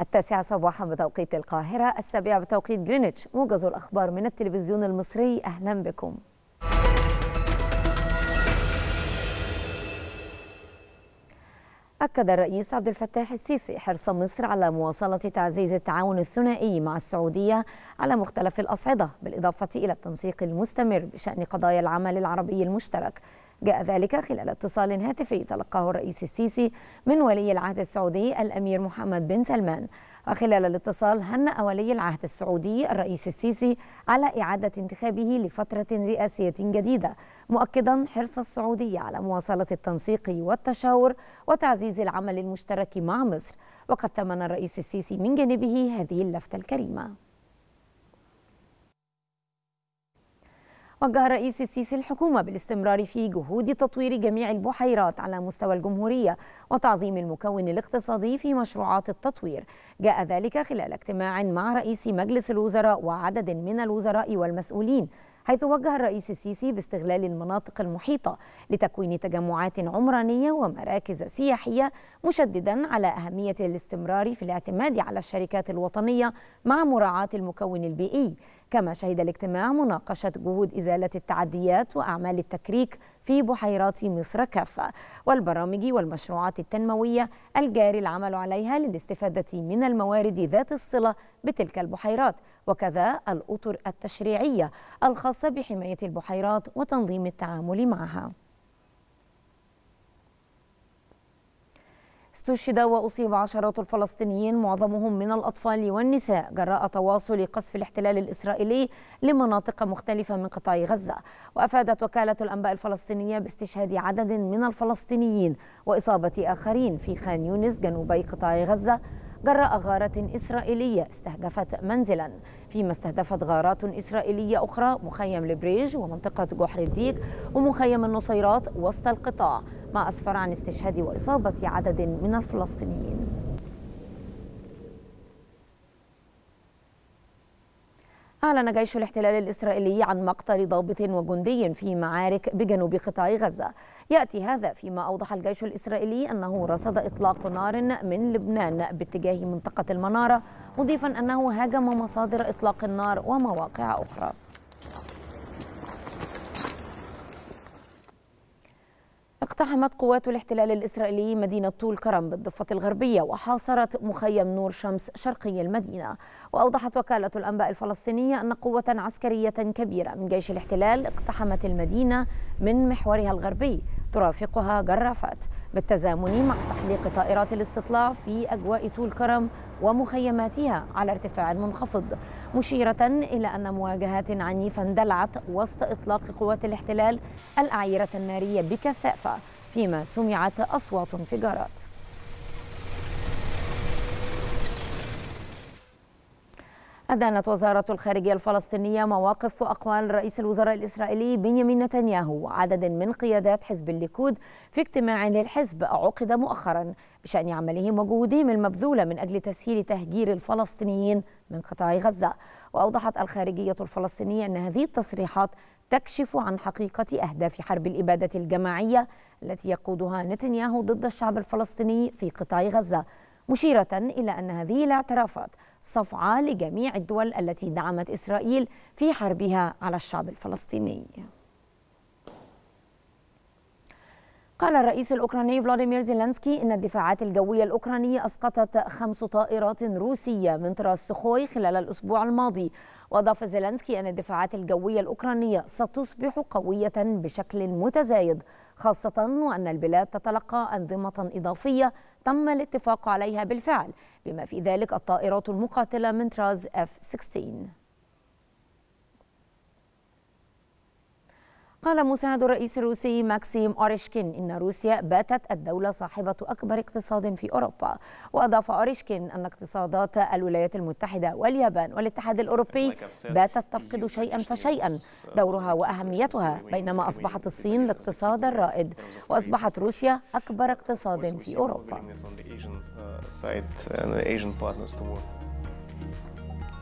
التاسعة صباحا بتوقيت القاهرة السابعة بتوقيت جرينتش موجز الأخبار من التلفزيون المصري أهلا بكم أكد الرئيس عبد الفتاح السيسي حرص مصر على مواصلة تعزيز التعاون الثنائي مع السعودية على مختلف الأصعدة بالإضافة إلى التنسيق المستمر بشأن قضايا العمل العربي المشترك جاء ذلك خلال اتصال هاتفي تلقاه الرئيس السيسي من ولي العهد السعودي الأمير محمد بن سلمان وخلال الاتصال هنأ ولي العهد السعودي الرئيس السيسي على إعادة انتخابه لفترة رئاسية جديدة مؤكدا حرص السعودية على مواصلة التنسيق والتشاور وتعزيز العمل المشترك مع مصر وقد ثمن الرئيس السيسي من جانبه هذه اللفتة الكريمة وجه الرئيس السيسي الحكومة بالاستمرار في جهود تطوير جميع البحيرات على مستوى الجمهورية وتعظيم المكون الاقتصادي في مشروعات التطوير جاء ذلك خلال اجتماع مع رئيس مجلس الوزراء وعدد من الوزراء والمسؤولين حيث وجه الرئيس السيسي باستغلال المناطق المحيطة لتكوين تجمعات عمرانية ومراكز سياحية مشددا على أهمية الاستمرار في الاعتماد على الشركات الوطنية مع مراعاة المكون البيئي كما شهد الاجتماع مناقشة جهود إزالة التعديات وأعمال التكريك في بحيرات مصر كافة والبرامج والمشروعات التنموية الجاري العمل عليها للاستفادة من الموارد ذات الصلة بتلك البحيرات وكذا الأطر التشريعية الخاصة بحماية البحيرات وتنظيم التعامل معها استشهد وأصيب عشرات الفلسطينيين معظمهم من الأطفال والنساء جراء تواصل قصف الاحتلال الإسرائيلي لمناطق مختلفة من قطاع غزة وأفادت وكالة الأنباء الفلسطينية باستشهاد عدد من الفلسطينيين وإصابة آخرين في خان يونس جنوبي قطاع غزة جراء غارة إسرائيلية استهدفت منزلا فيما استهدفت غارات إسرائيلية أخرى مخيم لبريج ومنطقة جحر الديك ومخيم النصيرات وسط القطاع ما أسفر عن استشهاد وإصابة عدد من الفلسطينيين أعلن جيش الاحتلال الإسرائيلي عن مقتل ضابط وجندي في معارك بجنوب قطاع غزة يأتي هذا فيما أوضح الجيش الإسرائيلي أنه رصد إطلاق نار من لبنان باتجاه منطقة المنارة مضيفا أنه هاجم مصادر إطلاق النار ومواقع أخرى اقتحمت قوات الاحتلال الإسرائيلي مدينة طول كرم بالضفة الغربية وحاصرت مخيم نور شمس شرقي المدينة وأوضحت وكالة الأنباء الفلسطينية أن قوة عسكرية كبيرة من جيش الاحتلال اقتحمت المدينة من محورها الغربي ترافقها جرافات بالتزامن مع تحليق طائرات الاستطلاع في أجواء طول كرم ومخيماتها على ارتفاع منخفض مشيرة إلى أن مواجهات عنيفة اندلعت وسط إطلاق قوات الاحتلال الأعيرة النارية بكثافة فيما سمعت أصوات انفجارات أدانت وزارة الخارجية الفلسطينية مواقف وأقوال رئيس الوزراء الإسرائيلي بنيامين نتنياهو وعدد من قيادات حزب الليكود في اجتماع للحزب عقد مؤخرا بشأن عملهم وجهودهم المبذولة من أجل تسهيل تهجير الفلسطينيين من قطاع غزة وأوضحت الخارجية الفلسطينية أن هذه التصريحات تكشف عن حقيقة أهداف حرب الإبادة الجماعية التي يقودها نتنياهو ضد الشعب الفلسطيني في قطاع غزة مشيرة إلى أن هذه الاعترافات صفعة لجميع الدول التي دعمت إسرائيل في حربها على الشعب الفلسطيني قال الرئيس الأوكراني فلاديمير زيلانسكي إن الدفاعات الجوية الأوكرانية أسقطت خمس طائرات روسية من طراز سخوي خلال الأسبوع الماضي وأضاف زيلانسكي أن الدفاعات الجوية الأوكرانية ستصبح قوية بشكل متزايد خاصة وأن البلاد تتلقى أنظمة إضافية تم الاتفاق عليها بالفعل بما في ذلك الطائرات المقاتلة من طراز F-16 قال مساعد الرئيس الروسي ماكسيم أوريشكين إن روسيا باتت الدولة صاحبة أكبر اقتصاد في أوروبا وأضاف أوريشكين أن اقتصادات الولايات المتحدة واليابان والاتحاد الأوروبي باتت تفقد شيئا فشيئا دورها وأهميتها بينما أصبحت الصين الاقتصاد الرائد وأصبحت روسيا أكبر اقتصاد في أوروبا